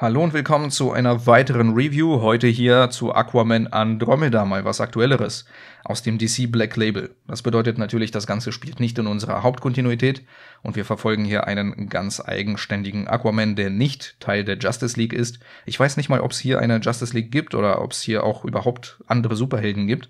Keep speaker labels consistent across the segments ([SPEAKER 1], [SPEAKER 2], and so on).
[SPEAKER 1] Hallo und willkommen zu einer weiteren Review, heute hier zu Aquaman Andromeda, mal was Aktuelleres aus dem DC Black Label. Das bedeutet natürlich, das Ganze spielt nicht in unserer Hauptkontinuität und wir verfolgen hier einen ganz eigenständigen Aquaman, der nicht Teil der Justice League ist. Ich weiß nicht mal, ob es hier eine Justice League gibt oder ob es hier auch überhaupt andere Superhelden gibt.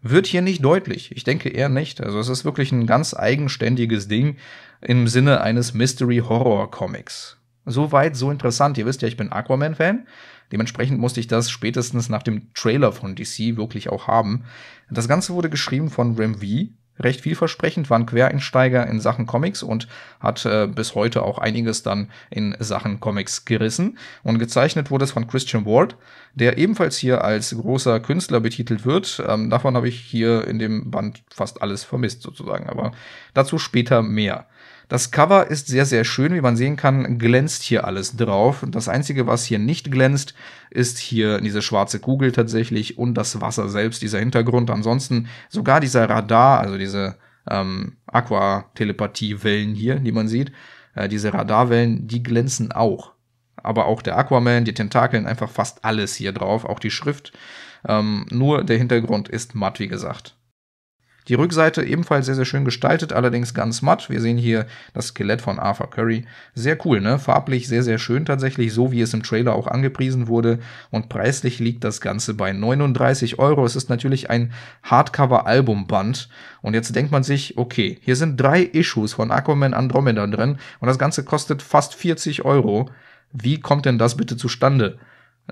[SPEAKER 1] Wird hier nicht deutlich. Ich denke eher nicht. Also es ist wirklich ein ganz eigenständiges Ding im Sinne eines Mystery Horror Comics. So weit, so interessant. Ihr wisst ja, ich bin Aquaman-Fan. Dementsprechend musste ich das spätestens nach dem Trailer von DC wirklich auch haben. Das Ganze wurde geschrieben von Rem V. Recht vielversprechend, war ein Quereinsteiger in Sachen Comics und hat äh, bis heute auch einiges dann in Sachen Comics gerissen. Und gezeichnet wurde es von Christian Ward, der ebenfalls hier als großer Künstler betitelt wird. Ähm, davon habe ich hier in dem Band fast alles vermisst sozusagen, aber dazu später mehr. Das Cover ist sehr, sehr schön. Wie man sehen kann, glänzt hier alles drauf. Das Einzige, was hier nicht glänzt, ist hier diese schwarze Kugel tatsächlich und das Wasser selbst, dieser Hintergrund. Ansonsten sogar dieser Radar, also diese ähm, Aqua-Telepathie-Wellen hier, die man sieht, äh, diese Radarwellen, die glänzen auch. Aber auch der Aquaman, die Tentakeln, einfach fast alles hier drauf, auch die Schrift. Ähm, nur der Hintergrund ist matt, wie gesagt. Die Rückseite ebenfalls sehr, sehr schön gestaltet, allerdings ganz matt. Wir sehen hier das Skelett von Arthur Curry. Sehr cool, ne? Farblich sehr, sehr schön tatsächlich, so wie es im Trailer auch angepriesen wurde. Und preislich liegt das Ganze bei 39 Euro. Es ist natürlich ein Hardcover-Albumband. Und jetzt denkt man sich, okay, hier sind drei Issues von Aquaman Andromeda drin und das Ganze kostet fast 40 Euro. Wie kommt denn das bitte zustande?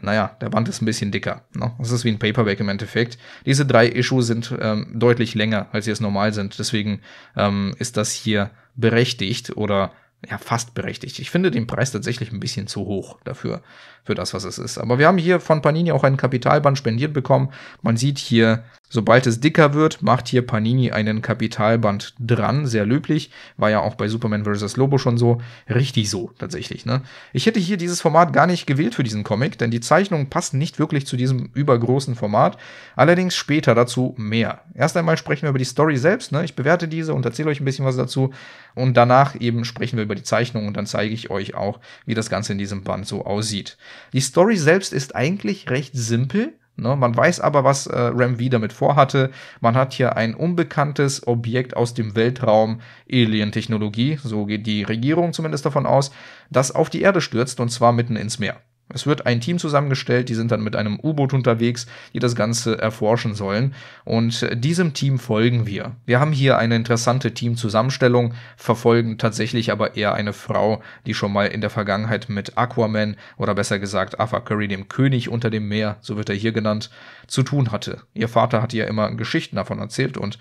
[SPEAKER 1] naja, der Band ist ein bisschen dicker. Ne? Das ist wie ein Paperback im Endeffekt. Diese drei Issues sind ähm, deutlich länger, als sie es normal sind. Deswegen ähm, ist das hier berechtigt oder ja, fast berechtigt. Ich finde den Preis tatsächlich ein bisschen zu hoch dafür, für das, was es ist. Aber wir haben hier von Panini auch einen Kapitalband spendiert bekommen. Man sieht hier Sobald es dicker wird, macht hier Panini einen Kapitalband dran, sehr löblich. War ja auch bei Superman vs. Lobo schon so. Richtig so, tatsächlich. Ne? Ich hätte hier dieses Format gar nicht gewählt für diesen Comic, denn die Zeichnungen passen nicht wirklich zu diesem übergroßen Format. Allerdings später dazu mehr. Erst einmal sprechen wir über die Story selbst. Ne? Ich bewerte diese und erzähle euch ein bisschen was dazu. Und danach eben sprechen wir über die Zeichnungen und dann zeige ich euch auch, wie das Ganze in diesem Band so aussieht. Die Story selbst ist eigentlich recht simpel Ne? Man weiß aber, was äh, Ram V damit vorhatte. Man hat hier ein unbekanntes Objekt aus dem Weltraum, Alien-Technologie, so geht die Regierung zumindest davon aus, das auf die Erde stürzt und zwar mitten ins Meer. Es wird ein Team zusammengestellt, die sind dann mit einem U-Boot unterwegs, die das Ganze erforschen sollen. Und diesem Team folgen wir. Wir haben hier eine interessante Teamzusammenstellung, verfolgen tatsächlich aber eher eine Frau, die schon mal in der Vergangenheit mit Aquaman oder besser gesagt Curry, dem König unter dem Meer, so wird er hier genannt, zu tun hatte. Ihr Vater hat ihr immer Geschichten davon erzählt und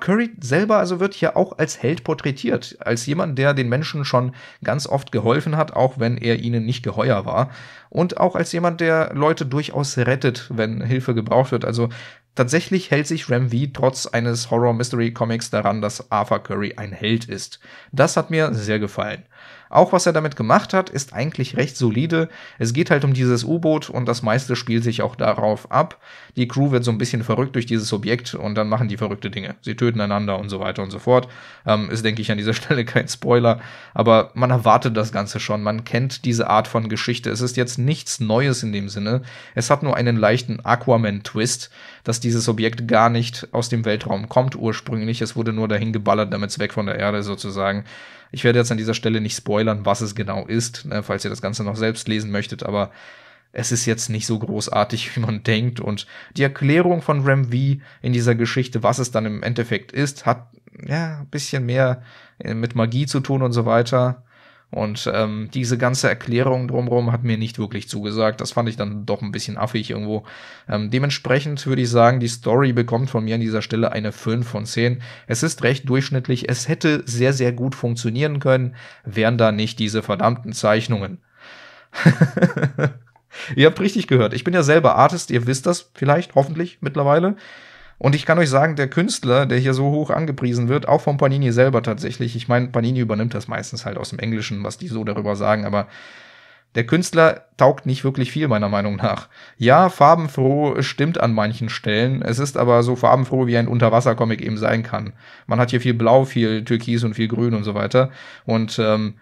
[SPEAKER 1] Curry selber also wird hier auch als Held porträtiert, als jemand, der den Menschen schon ganz oft geholfen hat, auch wenn er ihnen nicht geheuer war und auch als jemand, der Leute durchaus rettet, wenn Hilfe gebraucht wird. Also tatsächlich hält sich Ram V trotz eines Horror-Mystery-Comics daran, dass Arthur Curry ein Held ist. Das hat mir sehr gefallen. Auch was er damit gemacht hat, ist eigentlich recht solide. Es geht halt um dieses U-Boot und das meiste spielt sich auch darauf ab. Die Crew wird so ein bisschen verrückt durch dieses Objekt und dann machen die verrückte Dinge. Sie töten einander und so weiter und so fort. Ähm, ist, denke ich, an dieser Stelle kein Spoiler, aber man erwartet das Ganze schon. Man kennt diese Art von Geschichte. Es ist jetzt nichts Neues in dem Sinne. Es hat nur einen leichten Aquaman-Twist, dass dieses Objekt gar nicht aus dem Weltraum kommt ursprünglich. Es wurde nur dahin geballert, damit es weg von der Erde sozusagen ich werde jetzt an dieser Stelle nicht spoilern, was es genau ist, ne, falls ihr das Ganze noch selbst lesen möchtet, aber es ist jetzt nicht so großartig, wie man denkt. Und die Erklärung von Ram V in dieser Geschichte, was es dann im Endeffekt ist, hat ja ein bisschen mehr äh, mit Magie zu tun und so weiter. Und ähm, diese ganze Erklärung drumherum hat mir nicht wirklich zugesagt. Das fand ich dann doch ein bisschen affig irgendwo. Ähm, dementsprechend würde ich sagen, die Story bekommt von mir an dieser Stelle eine 5 von 10. Es ist recht durchschnittlich. Es hätte sehr, sehr gut funktionieren können, wären da nicht diese verdammten Zeichnungen. ihr habt richtig gehört. Ich bin ja selber Artist, ihr wisst das vielleicht, hoffentlich mittlerweile. Und ich kann euch sagen, der Künstler, der hier so hoch angepriesen wird, auch von Panini selber tatsächlich, ich meine, Panini übernimmt das meistens halt aus dem Englischen, was die so darüber sagen, aber der Künstler taugt nicht wirklich viel, meiner Meinung nach. Ja, farbenfroh stimmt an manchen Stellen. Es ist aber so farbenfroh, wie ein Unterwassercomic eben sein kann. Man hat hier viel Blau, viel Türkis und viel Grün und so weiter. Und ähm,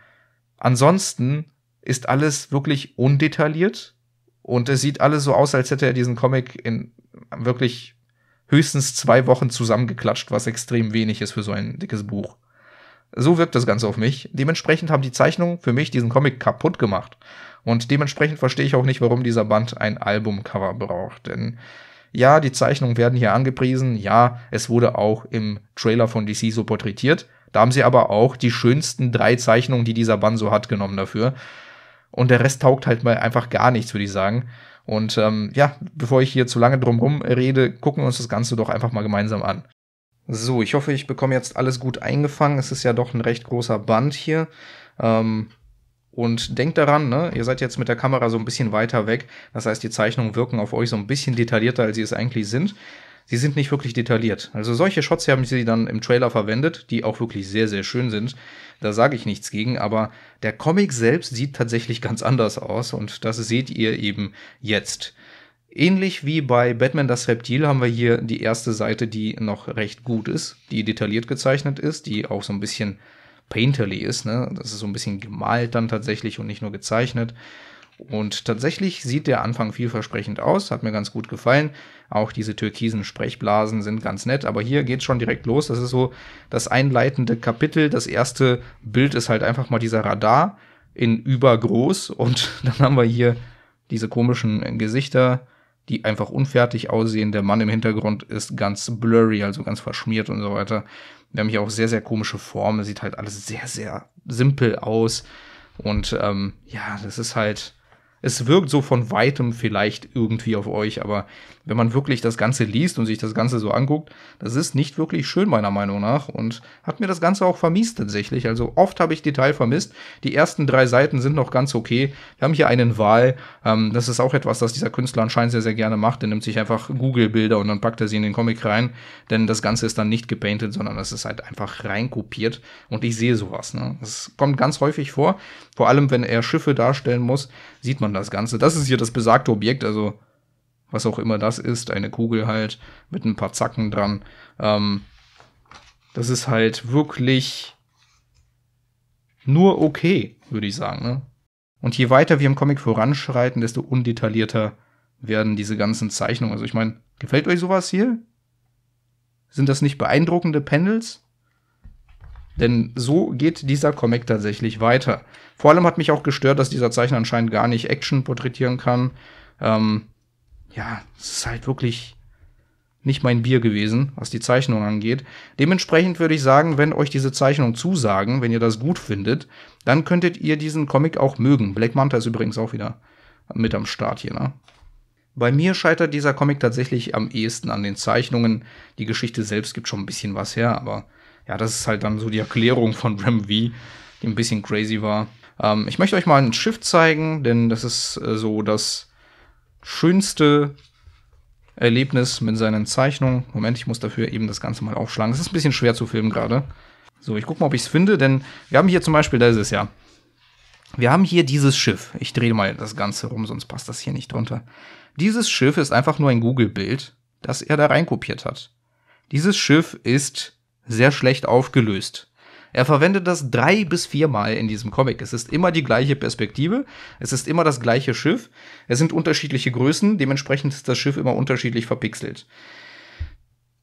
[SPEAKER 1] ansonsten ist alles wirklich undetailliert. Und es sieht alles so aus, als hätte er diesen Comic in wirklich höchstens zwei Wochen zusammengeklatscht, was extrem wenig ist für so ein dickes Buch. So wirkt das Ganze auf mich. Dementsprechend haben die Zeichnungen für mich diesen Comic kaputt gemacht. Und dementsprechend verstehe ich auch nicht, warum dieser Band ein Albumcover braucht. Denn ja, die Zeichnungen werden hier angepriesen. Ja, es wurde auch im Trailer von DC so porträtiert. Da haben sie aber auch die schönsten drei Zeichnungen, die dieser Band so hat, genommen dafür. Und der Rest taugt halt mal einfach gar nichts, würde ich sagen. Und ähm, ja, bevor ich hier zu lange drumherum rede, gucken wir uns das Ganze doch einfach mal gemeinsam an. So, ich hoffe, ich bekomme jetzt alles gut eingefangen. Es ist ja doch ein recht großer Band hier. Ähm, und denkt daran, ne, ihr seid jetzt mit der Kamera so ein bisschen weiter weg. Das heißt, die Zeichnungen wirken auf euch so ein bisschen detaillierter, als sie es eigentlich sind sie sind nicht wirklich detailliert. Also solche Shots haben sie dann im Trailer verwendet, die auch wirklich sehr, sehr schön sind. Da sage ich nichts gegen, aber der Comic selbst sieht tatsächlich ganz anders aus und das seht ihr eben jetzt. Ähnlich wie bei Batman das Reptil haben wir hier die erste Seite, die noch recht gut ist, die detailliert gezeichnet ist, die auch so ein bisschen painterly ist. Ne? Das ist so ein bisschen gemalt dann tatsächlich und nicht nur gezeichnet. Und tatsächlich sieht der Anfang vielversprechend aus, hat mir ganz gut gefallen. Auch diese türkisen Sprechblasen sind ganz nett, aber hier geht's schon direkt los. Das ist so das einleitende Kapitel. Das erste Bild ist halt einfach mal dieser Radar in übergroß und dann haben wir hier diese komischen Gesichter, die einfach unfertig aussehen. Der Mann im Hintergrund ist ganz blurry, also ganz verschmiert und so weiter. Wir haben hier auch sehr, sehr komische Formen. Sieht halt alles sehr, sehr simpel aus. Und ähm, ja, das ist halt es wirkt so von weitem vielleicht irgendwie auf euch, aber wenn man wirklich das Ganze liest und sich das Ganze so anguckt, das ist nicht wirklich schön meiner Meinung nach und hat mir das Ganze auch vermisst tatsächlich. Also oft habe ich Detail vermisst. Die ersten drei Seiten sind noch ganz okay. Wir haben hier einen Wal. Ähm, das ist auch etwas, das dieser Künstler anscheinend sehr, sehr gerne macht. Er nimmt sich einfach Google-Bilder und dann packt er sie in den Comic rein, denn das Ganze ist dann nicht gepainted, sondern es ist halt einfach reinkopiert und ich sehe sowas. Ne? Das kommt ganz häufig vor. Vor allem, wenn er Schiffe darstellen muss, sieht man man das Ganze. Das ist hier das besagte Objekt, also was auch immer das ist, eine Kugel halt mit ein paar Zacken dran. Ähm, das ist halt wirklich nur okay, würde ich sagen. Ne? Und je weiter wir im Comic voranschreiten, desto undetaillierter werden diese ganzen Zeichnungen. Also ich meine, gefällt euch sowas hier? Sind das nicht beeindruckende Panels? Denn so geht dieser Comic tatsächlich weiter. Vor allem hat mich auch gestört, dass dieser Zeichner anscheinend gar nicht Action porträtieren kann. Ähm, ja, es ist halt wirklich nicht mein Bier gewesen, was die Zeichnung angeht. Dementsprechend würde ich sagen, wenn euch diese Zeichnung zusagen, wenn ihr das gut findet, dann könntet ihr diesen Comic auch mögen. Black Manta ist übrigens auch wieder mit am Start hier, ne? Bei mir scheitert dieser Comic tatsächlich am ehesten an den Zeichnungen. Die Geschichte selbst gibt schon ein bisschen was her, aber ja, das ist halt dann so die Erklärung von Bram V, die ein bisschen crazy war. Ähm, ich möchte euch mal ein Schiff zeigen, denn das ist äh, so das schönste Erlebnis mit seinen Zeichnungen. Moment, ich muss dafür eben das Ganze mal aufschlagen. Es ist ein bisschen schwer zu filmen gerade. So, ich guck mal, ob ich es finde, denn wir haben hier zum Beispiel, da ist es ja. Wir haben hier dieses Schiff. Ich drehe mal das Ganze rum, sonst passt das hier nicht drunter. Dieses Schiff ist einfach nur ein Google-Bild, das er da reinkopiert hat. Dieses Schiff ist sehr schlecht aufgelöst. Er verwendet das drei bis viermal in diesem Comic. Es ist immer die gleiche Perspektive, es ist immer das gleiche Schiff, es sind unterschiedliche Größen, dementsprechend ist das Schiff immer unterschiedlich verpixelt.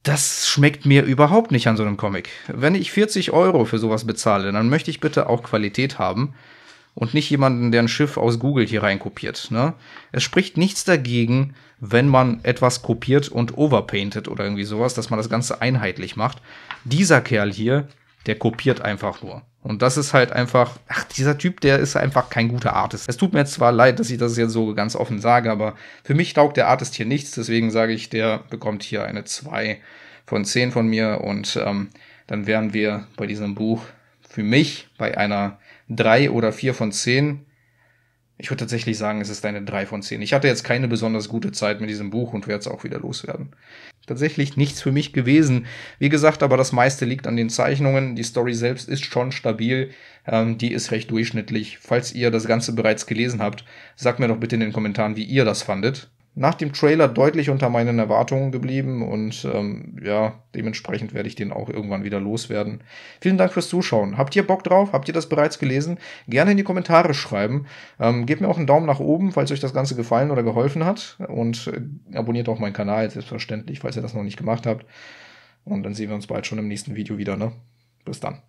[SPEAKER 1] Das schmeckt mir überhaupt nicht an so einem Comic. Wenn ich 40 Euro für sowas bezahle, dann möchte ich bitte auch Qualität haben und nicht jemanden, der ein Schiff aus Google hier reinkopiert. Ne? Es spricht nichts dagegen, wenn man etwas kopiert und overpaintet oder irgendwie sowas, dass man das Ganze einheitlich macht. Dieser Kerl hier, der kopiert einfach nur. Und das ist halt einfach, ach, dieser Typ, der ist einfach kein guter Artist. Es tut mir jetzt zwar leid, dass ich das jetzt so ganz offen sage, aber für mich taugt der Artist hier nichts, deswegen sage ich, der bekommt hier eine 2 von 10 von mir und ähm, dann wären wir bei diesem Buch für mich bei einer 3 oder 4 von 10. Ich würde tatsächlich sagen, es ist eine 3 von 10. Ich hatte jetzt keine besonders gute Zeit mit diesem Buch und werde es auch wieder loswerden. Tatsächlich nichts für mich gewesen. Wie gesagt, aber das meiste liegt an den Zeichnungen. Die Story selbst ist schon stabil. Ähm, die ist recht durchschnittlich. Falls ihr das Ganze bereits gelesen habt, sagt mir doch bitte in den Kommentaren, wie ihr das fandet nach dem Trailer deutlich unter meinen Erwartungen geblieben und ähm, ja, dementsprechend werde ich den auch irgendwann wieder loswerden. Vielen Dank fürs Zuschauen. Habt ihr Bock drauf? Habt ihr das bereits gelesen? Gerne in die Kommentare schreiben. Ähm, gebt mir auch einen Daumen nach oben, falls euch das Ganze gefallen oder geholfen hat und äh, abonniert auch meinen Kanal, selbstverständlich, falls ihr das noch nicht gemacht habt. Und dann sehen wir uns bald schon im nächsten Video wieder, ne? Bis dann.